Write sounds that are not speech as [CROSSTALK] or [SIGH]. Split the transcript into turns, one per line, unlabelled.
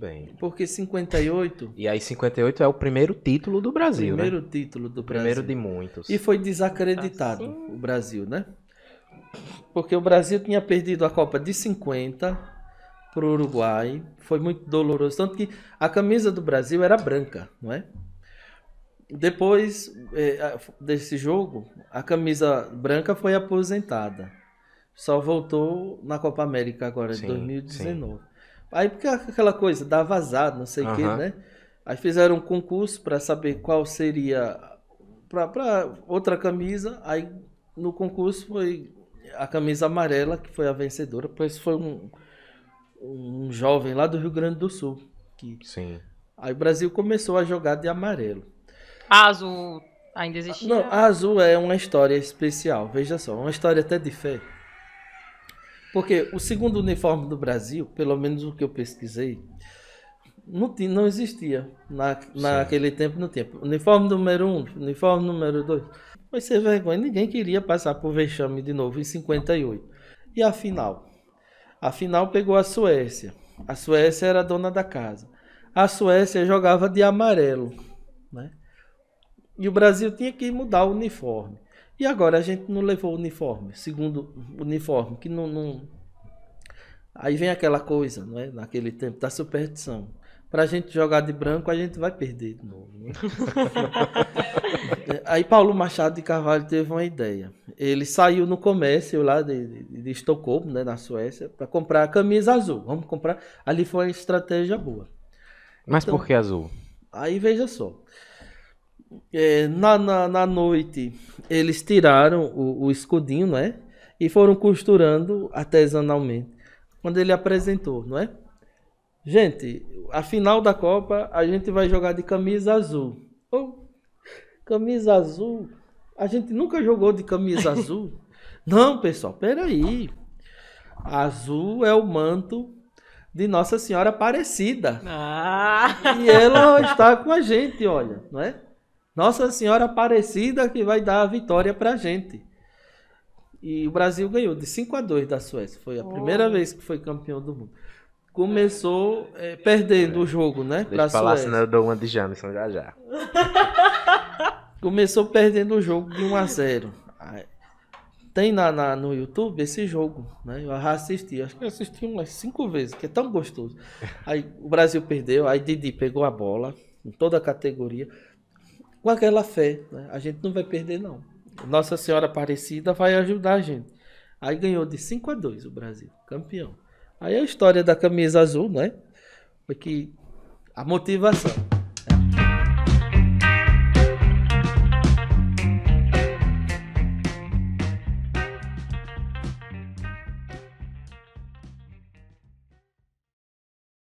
bem. Porque 58. E aí, 58 é o primeiro título do Brasil. Né? Primeiro né? título do primeiro Brasil. Primeiro de muitos. E foi desacreditado tá assim... o Brasil, né? Porque o Brasil tinha perdido a Copa de 50 para o Uruguai. Foi muito doloroso. Tanto que a camisa do Brasil era branca, não é? Depois é, desse jogo, a camisa branca foi aposentada. Só voltou na Copa América agora, em de 2019. Sim. Aí porque aquela coisa dá vazado, não sei o uhum. quê, né? Aí fizeram um concurso para saber qual seria para outra camisa. Aí no concurso foi a camisa amarela que foi a vencedora, pois foi um, um jovem lá do Rio Grande do Sul. Que... Sim. Aí o Brasil começou a jogar de amarelo. A azul ainda existia? Não, a azul é uma história especial, veja só, uma história até de fé. Porque o segundo uniforme do Brasil, pelo menos o que eu pesquisei, não, tinha, não existia. Na, naquele tempo, no tempo. Uniforme número um, uniforme número dois. Mas sem vergonha, ninguém queria passar por vexame de novo em 58. E a final? A final pegou a Suécia. A Suécia era a dona da casa. A Suécia jogava de amarelo. Né? E o Brasil tinha que mudar o uniforme. E agora a gente não levou o uniforme, segundo uniforme, que não, não... Aí vem aquela coisa, não é? Naquele tempo da superstição. Pra gente jogar de branco, a gente vai perder de novo. Né? [LAUGHS] Aí Paulo Machado de Carvalho teve uma ideia. Ele saiu no comércio lá de, de, de Estocolmo, né, na Suécia, para comprar camisa azul. Vamos comprar. Ali foi uma estratégia boa. Mas então, por que azul? Aí veja só é, na, na, na, noite eles tiraram o, o escudinho, não é? E foram costurando artesanalmente. Quando ele apresentou, não é? Gente, a final da Copa a gente vai jogar de camisa azul. Oh, camisa azul? A gente nunca jogou de camisa [LAUGHS] azul. Não, pessoal, peraí. Azul é o manto de Nossa Senhora Aparecida. Ah. E ela está com a gente, olha, não é? Nossa Senhora Aparecida que vai dar a vitória para gente. E o Brasil ganhou de 5 a 2 da Suécia. Foi a oh. primeira vez que foi campeão do mundo. Começou é, perdendo é. o jogo, né? Deixa pra eu falar, Assim, eu dou uma de Jamison já já. [LAUGHS] Começou perdendo o jogo de 1 a 0 Tem na, na, no YouTube esse jogo, né? Eu assisti, acho que eu assisti umas cinco vezes, que é tão gostoso. Aí o Brasil perdeu, aí Didi pegou a bola, em toda a categoria com aquela fé. Né? A gente não vai perder, não. Nossa Senhora Aparecida vai ajudar a gente. Aí ganhou de 5 a 2 o Brasil, campeão. Aí a história da camisa azul, né? Foi que a motivação.